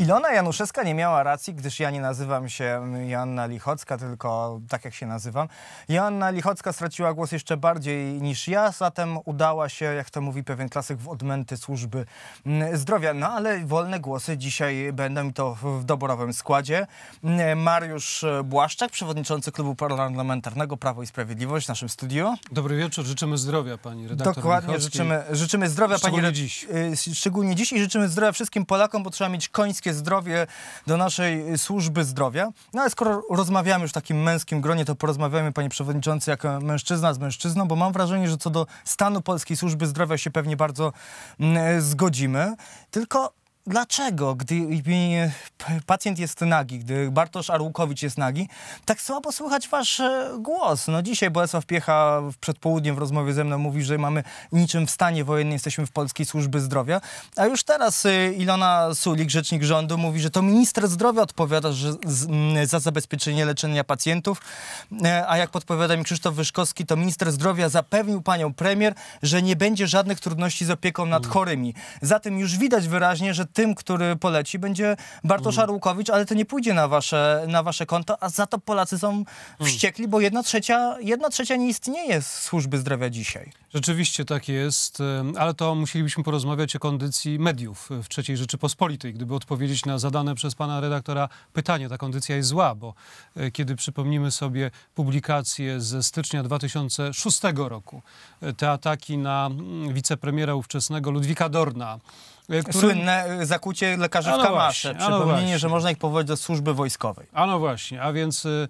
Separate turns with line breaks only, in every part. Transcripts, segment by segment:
Ilona Januszewska nie miała racji, gdyż ja nie nazywam się Joanna Lichocka, tylko tak jak się nazywam. Joanna Lichocka straciła głos jeszcze bardziej niż ja, zatem udała się, jak to mówi pewien klasyk, w odmęty służby mm, zdrowia. No ale wolne głosy dzisiaj będą i to w doborowym składzie. Mm, Mariusz e, Błaszczak, przewodniczący Klubu Parlamentarnego Prawo i Sprawiedliwość w naszym studiu. Dobry wieczór, życzymy zdrowia pani redaktor Dokładnie, życzymy, życzymy zdrowia szczególnie pani... Szczególnie dziś. Y, szczególnie dziś i życzymy zdrowia wszystkim Polakom, bo trzeba mieć końskie zdrowie do naszej służby zdrowia. No ale skoro rozmawiamy już w takim męskim gronie, to porozmawiamy, panie przewodniczący, jako mężczyzna z mężczyzną, bo mam wrażenie, że co do stanu polskiej służby zdrowia się pewnie bardzo mm, zgodzimy. Tylko dlaczego, gdy pacjent jest nagi, gdy Bartosz Arłukowicz jest nagi, tak słabo słychać wasz e, głos? No dzisiaj Bolesław Piecha przed południem w rozmowie ze mną mówi, że mamy niczym w stanie wojennym, jesteśmy w Polskiej Służby Zdrowia, a już teraz e, Ilona Sulik, rzecznik rządu, mówi, że to minister zdrowia odpowiada za zabezpieczenie leczenia pacjentów, e, a jak podpowiada mi Krzysztof Wyszkowski, to minister zdrowia zapewnił panią premier, że nie będzie żadnych trudności z opieką nad mm. chorymi. Zatem już widać wyraźnie, że ty tym, który poleci, będzie Bartosz mhm. Arłukowicz, ale to nie pójdzie na wasze, na wasze konto, a za to Polacy są mhm. wściekli, bo jedna trzecia, jedna trzecia nie istnieje z służby zdrowia dzisiaj.
Rzeczywiście tak jest, ale to musielibyśmy porozmawiać o kondycji mediów w III Rzeczypospolitej, gdyby odpowiedzieć na zadane przez pana redaktora pytanie. Ta kondycja jest zła, bo e, kiedy przypomnimy sobie publikację ze stycznia 2006 roku, e, te ataki na mm, wicepremiera ówczesnego Ludwika Dorna, Słynne zakucie lekarzy ano w Kamasze. Właśnie, Przypomnienie, właśnie. że można ich powołać do służby wojskowej. A no właśnie, a więc y,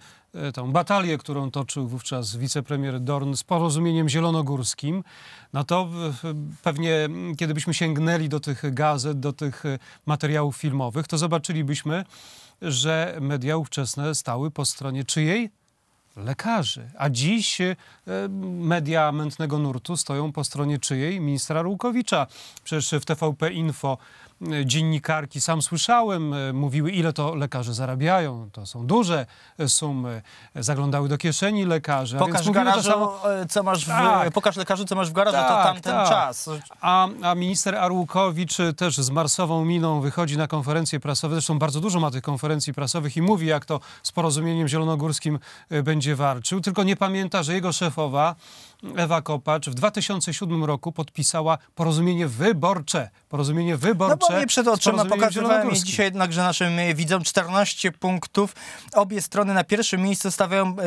y, tą batalię, którą toczył wówczas wicepremier Dorn z porozumieniem zielonogórskim, no to pewnie kiedy byśmy sięgnęli do tych gazet, do tych y, materiałów filmowych, to zobaczylibyśmy, że media ówczesne stały po stronie czyjej? lekarzy. A dziś e, media mętnego nurtu stoją po stronie czyjej? Ministra Rukowicza. Przecież w TVP Info e, dziennikarki, sam słyszałem, e, mówiły ile to lekarze zarabiają. To są duże sumy. Zaglądały do kieszeni lekarzy. Pokaż, garażu, samo...
co masz w... tak.
Pokaż lekarzu, co masz w garażu, tak, to tamten tak. czas. A, a minister Arłukowicz też z marsową miną wychodzi na konferencje prasowe. Zresztą bardzo dużo ma tych konferencji prasowych i mówi, jak to z porozumieniem zielonogórskim będzie będzie walczył, tylko nie pamięta, że jego szefowa Ewa Kopacz w 2007 roku podpisała porozumienie wyborcze. Porozumienie wyborcze. No bo mnie przed oczyma pokazywałem dzisiaj
jednak, że naszym e, widzom 14 punktów. Obie strony na pierwszym miejscu stawiają e,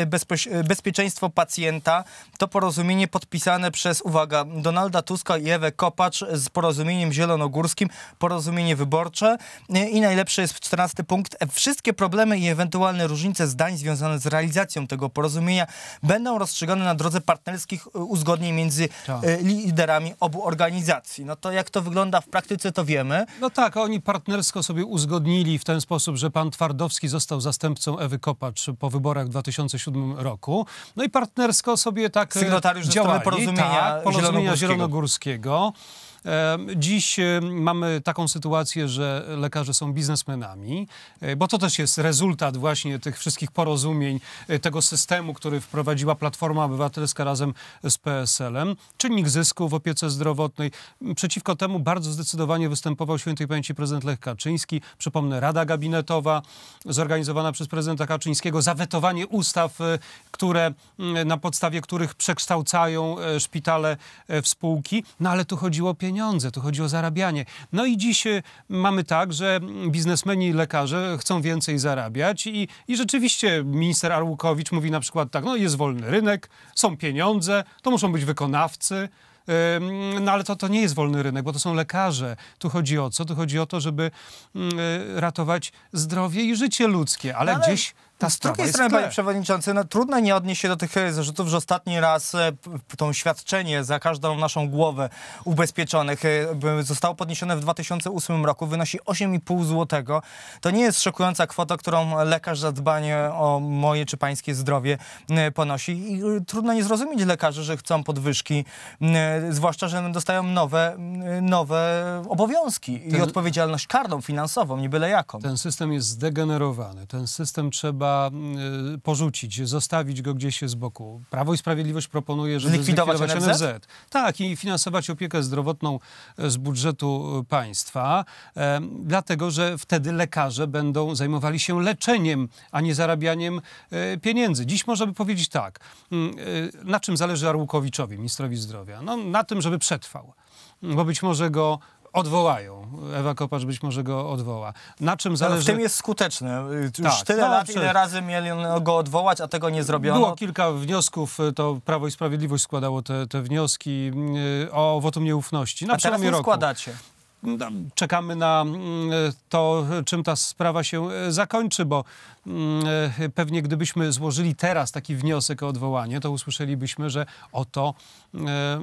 e, bezpieczeństwo pacjenta. To porozumienie podpisane przez, uwaga, Donalda Tuska i Ewę Kopacz z porozumieniem zielonogórskim, porozumienie wyborcze. I najlepszy jest 14 punkt. Wszystkie problemy i ewentualne różnice zdań związane z realizacją tego porozumienia będą rozstrzygane na drodze partnerskich takich e, uzgodnień między tak. E, liderami obu organizacji. No to jak to wygląda w praktyce, to wiemy.
No tak, oni partnersko sobie uzgodnili w ten sposób, że pan Twardowski został zastępcą Ewy Kopacz po wyborach w 2007 roku. No i partnersko sobie tak e, Sygnatariusz działali. Sygnatariusz porozumienia, tak, porozumienia zielonogórskiego. zielonogórskiego. Dziś mamy taką sytuację, że lekarze są biznesmenami, e, bo to też jest rezultat właśnie tych wszystkich porozumień, e, tego systemu, który wprowadziła Platforma Obywatelska razem z PSL-em. Czynnik zysku w opiece zdrowotnej. Przeciwko temu bardzo zdecydowanie występował świętej pamięci prezydent Lech Kaczyński. Przypomnę, Rada Gabinetowa zorganizowana przez prezydenta Kaczyńskiego, zawetowanie ustaw, e, które, na podstawie których przekształcają szpitale w spółki. No ale tu chodziło o pieniądze pieniądze, tu chodzi o zarabianie. No i dziś y, mamy tak, że biznesmeni i lekarze chcą więcej zarabiać i, i rzeczywiście minister Arłukowicz mówi na przykład tak, no jest wolny rynek, są pieniądze, to muszą być wykonawcy, no ale to, to nie jest wolny rynek, bo to są lekarze. Tu chodzi o co? Tu chodzi o to, żeby mm, y, ratować zdrowie i życie ludzkie, ale, no ale... gdzieś ta z drugiej strony, panie
przewodniczący, no, trudno nie odnieść się do tych e, zarzutów, że ostatni raz e, to świadczenie za każdą naszą głowę ubezpieczonych e, zostało podniesione w 2008 roku, wynosi 8,5 zł. To nie jest szokująca kwota, którą lekarz za dbanie o moje czy pańskie zdrowie ponosi. I y, trudno nie zrozumieć lekarzy, że chcą podwyżki, zwłaszcza, że
dostają nowe, nowe obowiązki ten, i odpowiedzialność karną, finansową, nie byle jaką. Ten system jest zdegenerowany. Ten system trzeba Y, porzucić, zostawić go gdzieś z boku. Prawo i Sprawiedliwość proponuje, żeby zlikwidować, zlikwidować NFZ? NFZ. Tak, i finansować opiekę zdrowotną e, z budżetu e, państwa, e, dlatego że wtedy lekarze będą zajmowali się leczeniem, a nie zarabianiem pieniędzy. Dziś można by powiedzieć tak, mm, na czym zależy Arłukowiczowi, ministrowi zdrowia? No, na tym, żeby przetrwał bo być może go odwołają. Ewa Kopacz być może go odwoła. Na czym no, zależy... No, w tym jest
skuteczny. Już tak, tyle no, ile razy mieli go odwołać, a tego nie zrobiono. Było
kilka wniosków, to Prawo i Sprawiedliwość składało te, te wnioski y, o wotum nieufności. Na a teraz nie roku. składacie czekamy na mm, to, czym ta sprawa się e, zakończy, bo mm, e, pewnie gdybyśmy złożyli teraz taki wniosek o odwołanie, to usłyszelibyśmy, że oto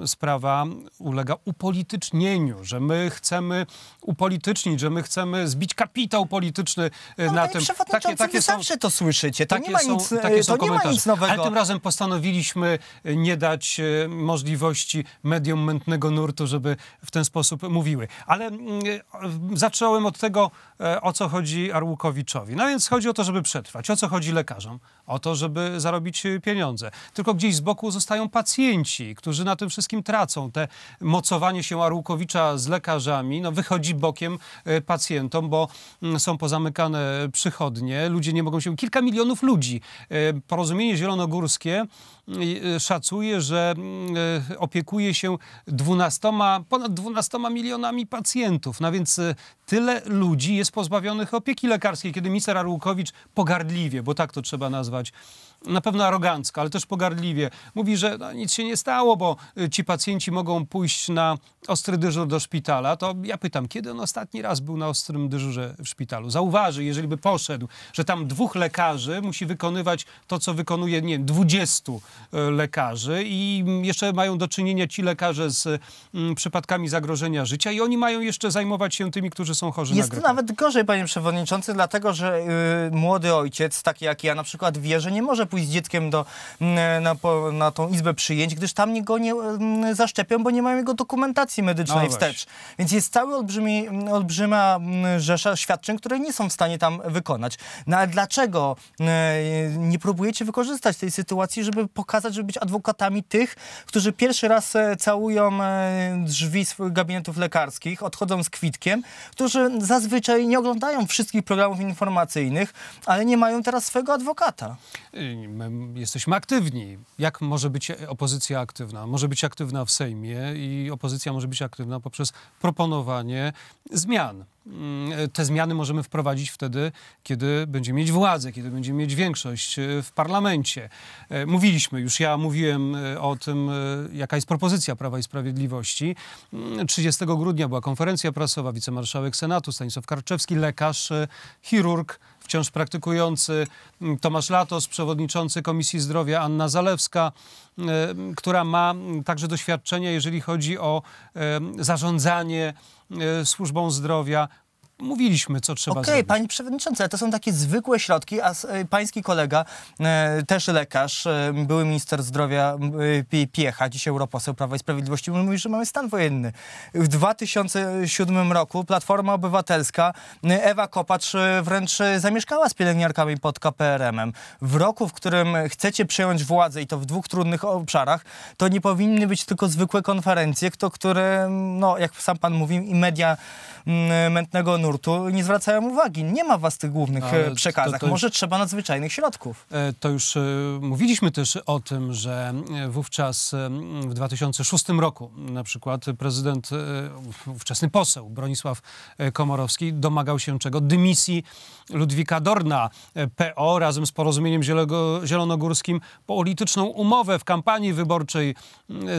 e, sprawa ulega upolitycznieniu, że my chcemy upolitycznić, że my chcemy zbić kapitał polityczny no, na tym. Takie, takie są, zawsze to słyszycie, to nie ma nic, są, takie są komentarze. Ale tym razem postanowiliśmy nie dać możliwości mediom mętnego nurtu, żeby w ten sposób mówiły. Ale E, zacząłem od tego, e, o co chodzi Arłukowiczowi. No więc chodzi o to, żeby przetrwać. O co chodzi lekarzom? O to, żeby zarobić pieniądze. Tylko gdzieś z boku zostają pacjenci, którzy na tym wszystkim tracą. Te mocowanie się Arłukowicza z lekarzami no, wychodzi bokiem e, pacjentom, bo mm, są pozamykane przychodnie, ludzie nie mogą się... Kilka milionów ludzi. Porozumienie Zielonogórskie Y, szacuje, że mm, y, opiekuje się 12, ponad 12 milionami pacjentów. No więc y, tyle ludzi jest pozbawionych opieki lekarskiej, kiedy minister Arłukowicz pogardliwie, bo tak to trzeba nazwać, na pewno arogancko, ale też pogardliwie. Mówi, że no, nic się nie stało, bo y, ci pacjenci mogą pójść na ostry dyżur do szpitala. To ja pytam, kiedy on ostatni raz był na ostrym dyżurze w szpitalu? Zauważy, jeżeli by poszedł, że tam dwóch lekarzy musi wykonywać to, co wykonuje, nie wiem, 20 y, lekarzy i mm, jeszcze mają do czynienia ci lekarze z mm, przypadkami zagrożenia życia i oni mają jeszcze zajmować się tymi, którzy są chorzy Jest na Jest
nawet gorzej, panie przewodniczący, dlatego że yy, młody ojciec, taki jak ja na przykład wie, że nie może pójść z dzieckiem do, mm, na, na tą izbę przyjęć, gdyż tam go nie mm, zaszczepią, bo nie mają jego dokumentacji medycznej no wstecz. Więc jest cały olbrzymi, mm, olbrzyma rzesza świadczeń, które nie są w stanie tam wykonać. No ale dlaczego nie próbujecie wykorzystać tej sytuacji, żeby pokazać, żeby być adwokatami tych, którzy pierwszy raz e, całują e, drzwi swoich gabinetów lekarskich, odchodzą z kwitkiem, którzy zazwyczaj nie oglądają
wszystkich programów informacyjnych,
ale nie mają teraz swojego adwokata.
Y, My jesteśmy aktywni. Jak może być opozycja aktywna? Może być aktywna w Sejmie i opozycja może być aktywna poprzez proponowanie zmian. Mm, te zmiany możemy wprowadzić wtedy, kiedy będzie mieć władzę, kiedy będzie mieć większość e, w parlamencie. E, mówiliśmy już, ja mówiłem e, o tym, jaka jest propozycja Prawa i Sprawiedliwości. 30 mm, grudnia była konferencja prasowa, wicemarszałek Senatu Stanisław Karczewski, lekarz, chirurg, książ praktykujący mm, Tomasz Latos, przewodniczący Komisji Zdrowia Anna Zalewska, która ma mm, także doświadczenia, jeżeli chodzi o zarządzanie e, służbą zdrowia mówiliśmy, co trzeba okay, zrobić.
Okej, pani przewodnicząca, to są takie zwykłe środki, a e, pański kolega, e, też lekarz, e, były minister zdrowia Piecha, dzisiaj europoseł Prawa i Sprawiedliwości, mówi, że mamy stan wojenny. W 2007 roku Platforma Obywatelska, Ewa Kopacz wręcz zamieszkała z pielęgniarkami pod KPRM-em. W roku, w którym chcecie przejąć władzę i to w dwóch trudnych obszarach, to nie powinny być tylko zwykłe konferencje, kto, które, no, jak sam pan mówi, i media mętnego nurtu nurtu nie zwracają uwagi. Nie ma was tych głównych e, Ale przekazach. To, to Może trzeba nadzwyczajnych
środków. E, to już e, mówiliśmy też o tym, że wówczas w 2006 roku na przykład prezydent, ówczesny poseł Bronisław Komorowski domagał się czego? Dymisji Ludwika Dorna, PO razem z Porozumieniem Zielonogórskim polityczną umowę w kampanii wyborczej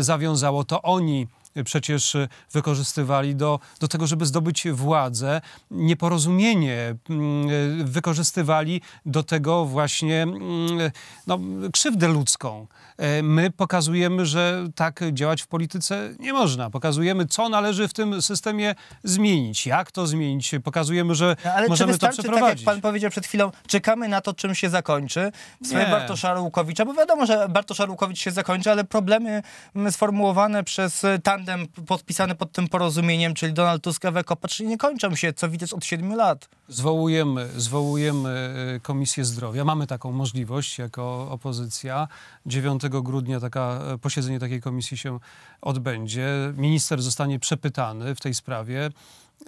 zawiązało to oni przecież y, wykorzystywali do, do tego, żeby zdobyć władzę. Nieporozumienie mm, y, wykorzystywali do tego właśnie mm, no, krzywdę ludzką. E, my pokazujemy, że tak działać w polityce nie można. Pokazujemy, co należy w tym systemie zmienić, jak to zmienić. Pokazujemy, że no, ale możemy czy to przeprowadzić. Tak jak pan powiedział przed chwilą, czekamy na to, czym się zakończy. W sumie Bartosza Łukowicza, bo
wiadomo, że Bartosz Łukowicz się zakończy, ale problemy mm, sformułowane przez y, Tan referendem
podpisane pod tym porozumieniem, czyli Donald Tusk, Ewe Kopacz, nie kończą się, co widać od siedmiu lat. Zwołujemy, zwołujemy e, Komisję Zdrowia. Mamy taką możliwość jako opozycja. 9 grudnia taka, e, posiedzenie takiej komisji się odbędzie. Minister zostanie przepytany w tej sprawie.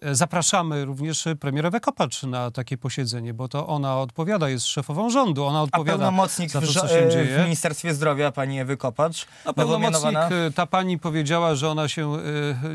Zapraszamy również premierę Kopacz na takie posiedzenie, bo to ona odpowiada, jest szefową rządu, ona odpowiada A pełnomocnik za to, co się dzieje. w Ministerstwie
Zdrowia, pani Ewy Kopacz. No, pełnomocnik,
y, ta pani powiedziała, że ona się y,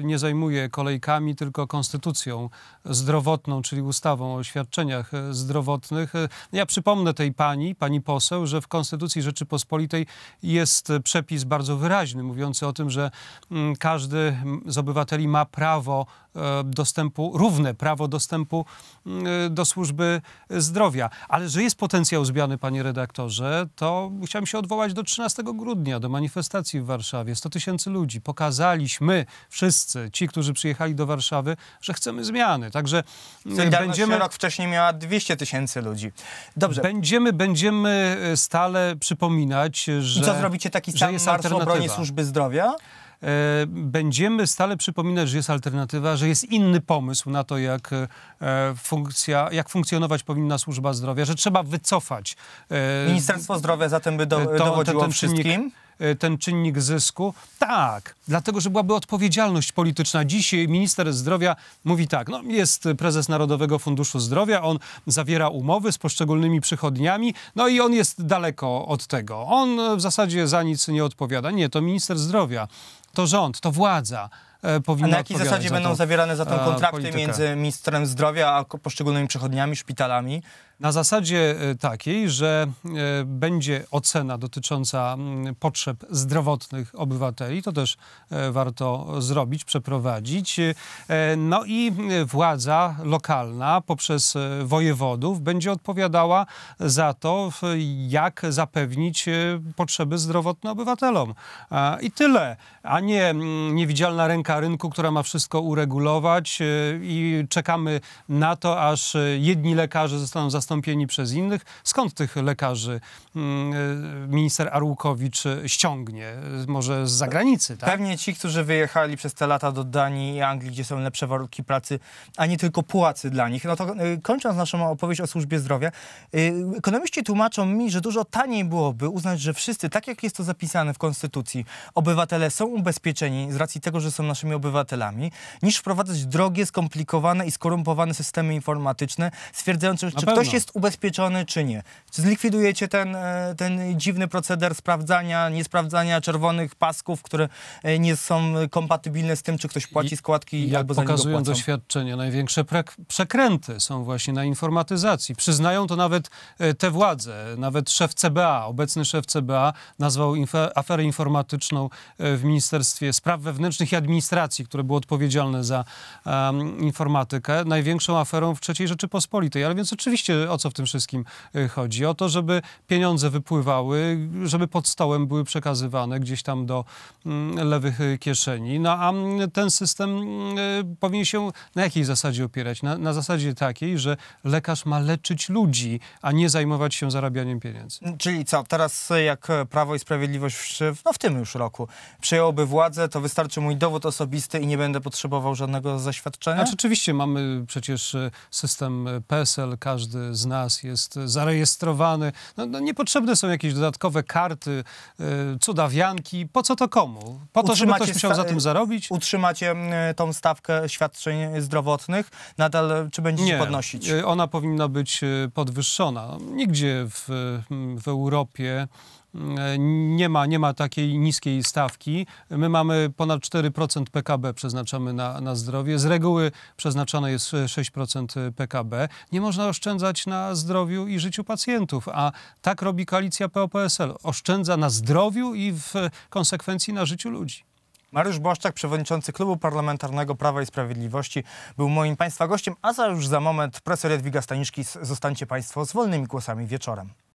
nie zajmuje kolejkami, tylko konstytucją zdrowotną, czyli ustawą o świadczeniach y, zdrowotnych. Ja przypomnę tej pani, pani poseł, że w Konstytucji Rzeczypospolitej jest przepis bardzo wyraźny, mówiący o tym, że mm, każdy z obywateli ma prawo E, dostępu, równe prawo dostępu mm, do służby zdrowia. Ale że jest potencjał zmiany, panie redaktorze, to chciałem się odwołać do 13 grudnia, do manifestacji w Warszawie. 100 tysięcy ludzi. Pokazaliśmy wszyscy, ci, którzy przyjechali do Warszawy, że chcemy zmiany. Także mm, Solidarność będziemy... rok wcześniej miała 200 tysięcy ludzi. Dobrze. Będziemy, będziemy e, stale przypominać, że I co zrobicie taki sam marsz obronie służby zdrowia? E, będziemy stale przypominać, że jest alternatywa, że jest inny pomysł na to, jak, e, funkcja, jak funkcjonować powinna służba zdrowia, że trzeba wycofać. E, Ministerstwo
Zdrowia zatem by do, to, dowodziło ten, ten wszystkim? Czynnik,
ten czynnik zysku? Tak, dlatego że byłaby odpowiedzialność polityczna. Dzisiaj minister zdrowia mówi tak, no jest prezes Narodowego Funduszu Zdrowia, on zawiera umowy z poszczególnymi przychodniami, no i on jest daleko od tego. On w zasadzie za nic nie odpowiada. Nie, to minister zdrowia to rząd, to władza, E, powinno A na jakiej zasadzie za będą zawierane za tą e, kontrakty politykę. między ministrem zdrowia a poszczególnymi przechodniami, szpitalami? Na zasadzie e, takiej, że będzie ocena dotycząca potrzeb zdrowotnych obywateli, to też warto zrobić, przeprowadzić. No i władza lokalna poprzez wojewodów będzie odpowiadała za to, jak zapewnić potrzeby zdrowotne obywatelom. I tyle, a nie niewidzialna ręka dynamika rynku, która ma wszystko uregulować y, i czekamy na to, aż y, jedni lekarze zostaną zastąpieni przez innych. Skąd tych lekarzy mm, y, minister Arłukowicz ściągnie? Może z zagranicy, tak?
Pewnie ci, którzy wyjechali przez te lata do Danii i Anglii, gdzie są lepsze warunki pracy, a nie tylko płacy dla nich. No to kończąc naszą opowieść o służbie zdrowia, ekonomiści tłumaczą mi, że dużo taniej byłoby uznać, że wszyscy, tak jak jest to zapisane w Konstytucji, obywatele są ubezpieczeni z racji tego, że są naszym naszymi obywatelami, niż wprowadzać drogie, skomplikowane i skorumpowane systemy informatyczne, stwierdzające, czy pewno. ktoś jest ubezpieczony, czy nie. Czy zlikwidujecie ten, e, ten dziwny proceder sprawdzania, niesprawdzania czerwonych pasków, które e, nie są kompatybilne z tym, czy ktoś
płaci składki I, albo za pokazują doświadczenie. największe przekręty są właśnie na informatyzacji. Przyznają to nawet e, te władze, nawet szef CBA, obecny szef CBA nazwał aferę informatyczną w Ministerstwie Spraw Wewnętrznych i Administracji administracji, które było odpowiedzialne za um, informatykę, największą aferą w III Rzeczypospolitej. Ale więc oczywiście o co w tym wszystkim y, chodzi? O to, żeby pieniądze wypływały, żeby pod stołem były przekazywane gdzieś tam do um, lewych y, kieszeni. No a mm, ten system um, powinien się na jakiej zasadzie opierać? Na, na zasadzie takiej, że lekarz ma leczyć ludzi, a nie zajmować się zarabianiem pieniędzy.
Czyli co, teraz jak Prawo i Sprawiedliwość w, no w tym już roku przejąłby władzę, to wystarczy mój dowód osobisty, osobisty i nie
będę potrzebował żadnego zaświadczenia? Znaczy, oczywiście mamy przecież e, system e, PESEL, każdy z nas jest e, zarejestrowany. No, no niepotrzebne są jakieś dodatkowe karty, y, cudawianki. Po co to komu? Po to, żeby ktoś musiał za tym
zarobić? Utrzymacie tą stawkę świadczeń zdrowotnych? Nadal czy będziecie nie, podnosić?
Ona powinna być podwyższona. Nigdzie w, w Europie nie ma, nie ma takiej niskiej stawki. My mamy ponad 4% PKB przeznaczamy na, na zdrowie. Z reguły przeznaczone jest 6% PKB. Nie można oszczędzać na zdrowiu i życiu pacjentów, a tak robi koalicja POPSL. Oszczędza na zdrowiu i w konsekwencji na życiu ludzi. Mariusz Błaszczak, przewodniczący Klubu
Parlamentarnego Prawa i Sprawiedliwości, był moim Państwa gościem, a za już za moment profesor Jadwiga Staniszki. Zostańcie Państwo z wolnymi głosami wieczorem.